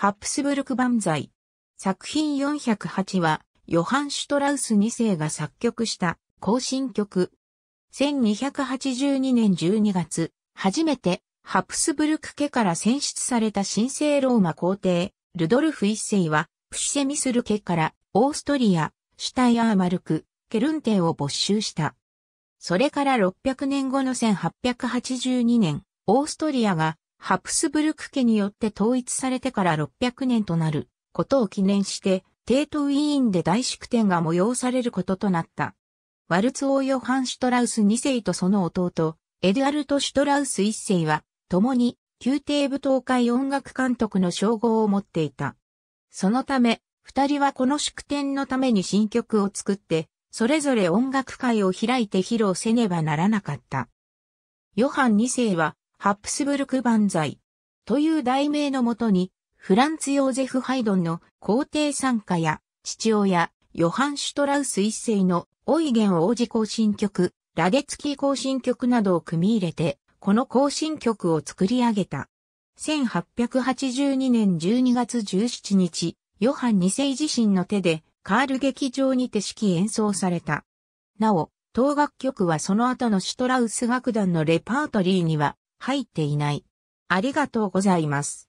ハプスブルク万歳。作品408は、ヨハン・シュトラウス2世が作曲した、行進曲。1282年12月、初めて、ハプスブルク家から選出された神聖ローマ皇帝、ルドルフ1世は、プシェミスル家から、オーストリア、シュタイアーマルク、ケルンテを没収した。それから600年後の1882年、オーストリアがハプスブルク家によって統一されてから600年となることを記念して、帝都ウィーンで大祝典が催されることとなった。ワルツ王ヨハン・シュトラウス2世とその弟、エデュアルト・シュトラウス1世は、共に、宮廷舞踏会音楽監督の称号を持っていた。そのため、二人はこの祝典のために新曲を作って、それぞれ音楽会を開いて披露せねばならなかった。ヨハン2世は、ハプスブルク万歳という題名のもとに、フランツ・ヨーゼフ・ハイドンの皇帝参加や、父親、ヨハン・シュトラウス一世のオイゲン王子行進曲、ラデツキー行進曲などを組み入れて、この行進曲を作り上げた。1882年12月17日、ヨハン2世自身の手で、カール劇場にて式演奏された。なお、当楽曲はその後のシュトラウス楽団のレパートリーには入っていない。ありがとうございます。